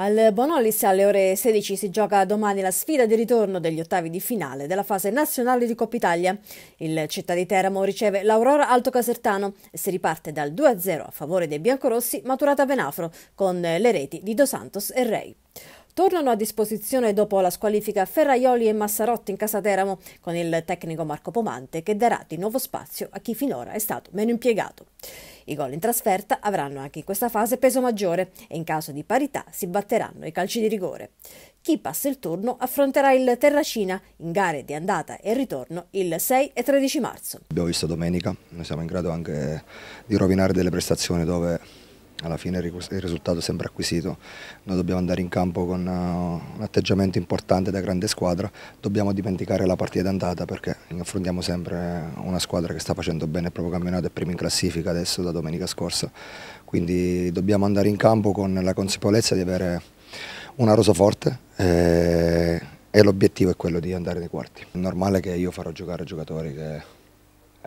Al Bonolis alle ore 16 si gioca domani la sfida di ritorno degli ottavi di finale della fase nazionale di Coppa Italia. Il Città di Teramo riceve l'Aurora Alto Casertano e si riparte dal 2-0 a favore dei biancorossi maturata Venafro con le reti di Dos Santos e Rey. Tornano a disposizione dopo la squalifica Ferraioli e Massarotti in casa Teramo con il tecnico Marco Pomante che darà di nuovo spazio a chi finora è stato meno impiegato. I gol in trasferta avranno anche in questa fase peso maggiore e in caso di parità si batteranno i calci di rigore. Chi passa il turno affronterà il Terracina in gare di andata e ritorno il 6 e 13 marzo. Abbiamo visto domenica, noi siamo in grado anche di rovinare delle prestazioni dove alla fine il risultato è sempre acquisito, noi dobbiamo andare in campo con eh, un atteggiamento importante da grande squadra, dobbiamo dimenticare la partita d'andata perché affrontiamo sempre una squadra che sta facendo bene il proprio campionato e prima in classifica adesso da domenica scorsa, quindi dobbiamo andare in campo con la consapevolezza di avere una rosa forte e, eh, e l'obiettivo è quello di andare nei quarti. È normale che io farò giocare giocatori che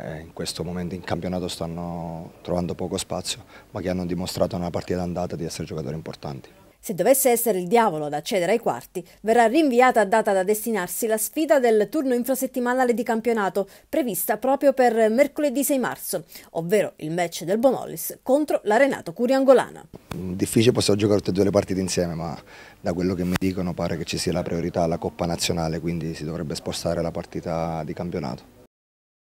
eh, in questo momento in campionato stanno trovando poco spazio, ma che hanno dimostrato nella partita andata di essere giocatori importanti. Se dovesse essere il diavolo ad accedere ai quarti, verrà rinviata a data da destinarsi la sfida del turno infrasettimanale di campionato, prevista proprio per mercoledì 6 marzo, ovvero il match del Bonolis contro l'Arenato Curiangolana. Mm, difficile possiamo giocare tutte e due le partite insieme, ma da quello che mi dicono pare che ci sia la priorità alla Coppa Nazionale, quindi si dovrebbe spostare la partita di campionato.